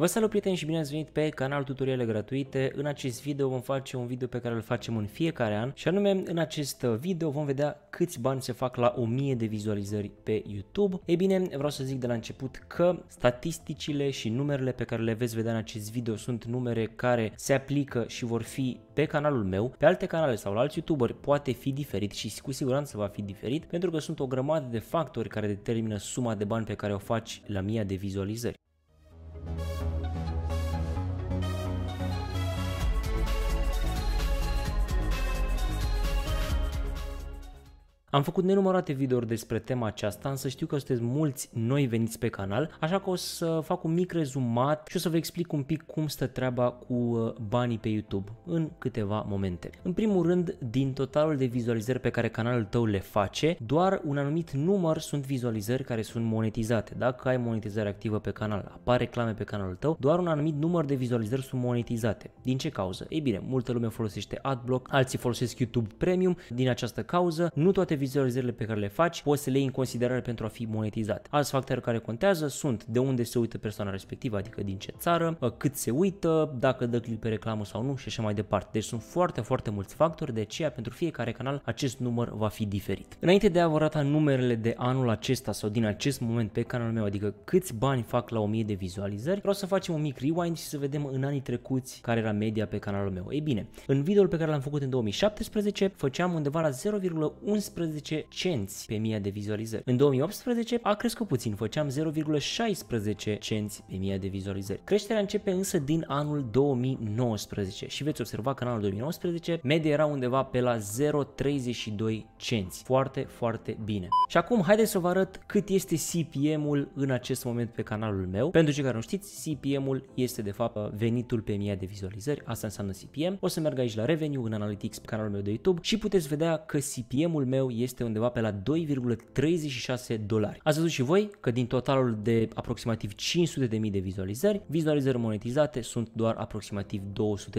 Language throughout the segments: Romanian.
Vă salut prieteni și bine ați venit pe canalul Tutoriale Gratuite. În acest video vom face un video pe care îl facem în fiecare an și anume în acest video vom vedea câți bani se fac la 1000 de vizualizări pe YouTube. Ei bine, vreau să zic de la început că statisticile și numerele pe care le veți vedea în acest video sunt numere care se aplică și vor fi pe canalul meu, pe alte canale sau la alți youtuberi poate fi diferit și cu siguranță va fi diferit pentru că sunt o grămadă de factori care determină suma de bani pe care o faci la 1000 de vizualizări. Am făcut nenumărate videouri despre tema aceasta, însă știu că sunteți mulți noi veniți pe canal, așa că o să fac un mic rezumat și o să vă explic un pic cum stă treaba cu uh, banii pe YouTube în câteva momente. În primul rând, din totalul de vizualizări pe care canalul tău le face, doar un anumit număr sunt vizualizări care sunt monetizate. Dacă ai monetizare activă pe canal, apar reclame pe canalul tău, doar un anumit număr de vizualizări sunt monetizate. Din ce cauză? Ei bine, multă lume folosește adblock, alții folosesc YouTube Premium. Din această cauză, nu toate vizualizările pe care le faci poți să le iei în considerare pentru a fi monetizat. Alți factori care contează sunt de unde se uită persoana respectivă, adică din ce țară, ă, cât se uită, dacă dă click pe reclamă sau nu și așa mai departe. Deci sunt foarte, foarte mulți factori, de aceea pentru fiecare canal acest număr va fi diferit. Înainte de a vă arăta numerele de anul acesta sau din acest moment pe canalul meu, adică câți bani fac la 1000 de vizualizări, vreau să facem un mic rewind și să vedem în anii trecuți care era media pe canalul meu. Ei bine, în videoul pe care l-am făcut în 2017 făceam undeva la 0,11 13 cenți pe 1000 de vizualizări. În 2018 a crescut puțin, făceam 0,16 cenți pe 1000 de vizualizări. Creșterea începe însă din anul 2019 și veți observa că în anul 2019 media era undeva pe la 0,32 cenți. Foarte, foarte bine. Și acum haideți să vă arăt cât este CPM-ul în acest moment pe canalul meu. Pentru cei care nu știți, CPM-ul este de fapt venitul pe 1000 de vizualizări, asta înseamnă CPM. O să merg aici la Revenue în Analytics pe canalul meu de YouTube și puteți vedea că CPM-ul meu este undeva pe la 2,36 dolari. Ați văzut și voi că din totalul de aproximativ 500.000 de vizualizări, vizualizări monetizate sunt doar aproximativ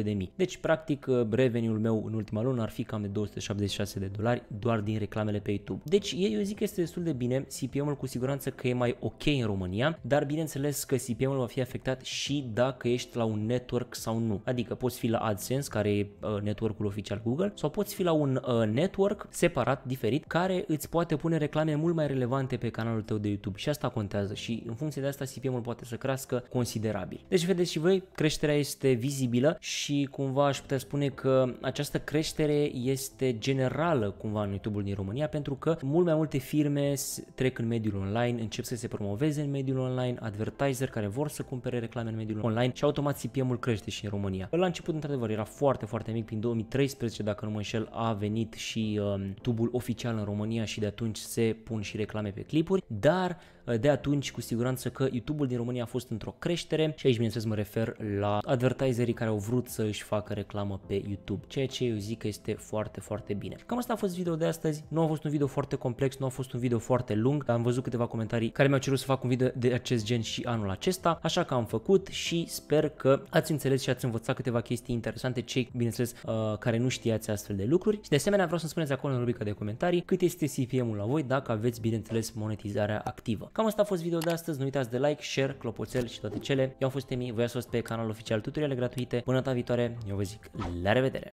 200.000. Deci, practic, revenue-ul meu în ultima lună ar fi cam de 276 de dolari doar din reclamele pe YouTube. Deci, eu zic că este destul de bine, CPM-ul cu siguranță că e mai ok în România, dar bineînțeles că CPM-ul va fi afectat și dacă ești la un network sau nu. Adică poți fi la AdSense, care e uh, networkul oficial Google, sau poți fi la un uh, network separat, diferit diferit, care îți poate pune reclame mult mai relevante pe canalul tău de YouTube și asta contează și în funcție de asta CPM-ul poate să crească considerabil. Deci vedeți și voi, creșterea este vizibilă și cumva aș putea spune că această creștere este generală cumva în YouTube-ul din România pentru că mult mai multe firme trec în mediul online, încep să se promoveze în mediul online, advertiser care vor să cumpere reclame în mediul online și automat CPM-ul crește și în România. La început, într-adevăr, era foarte, foarte mic, prin 2013, dacă nu mă înșel, a venit și um, tubul oficial oficial în România și de atunci se pun și reclame pe clipuri, dar uh, de atunci cu siguranță că YouTube-ul din România a fost într-o creștere și aici bineînțeles mă refer la advertiserii care au vrut să își facă reclamă pe YouTube, ceea ce eu zic că este foarte, foarte bine. Cam asta a fost video de astăzi, nu a fost un video foarte complex, nu a fost un video foarte lung, am văzut câteva comentarii care mi-au cerut să fac un video de acest gen și anul acesta, așa că am făcut și sper că ați înțeles și ați învățat câteva chestii interesante, cei, bineînțeles, uh, care nu știați astfel de lucruri și de asemenea vreau să-mi spuneți acolo în rubrica de comentarii comentarii cât este CPM-ul la voi dacă aveți, bineînțeles, monetizarea activă. Cam asta a fost video de astăzi, nu uitați de like, share, clopoțel și toate cele. Eu am fost Emi, voi ați fost pe canalul oficial tutoriale gratuite. Până data viitoare, eu vă zic la revedere!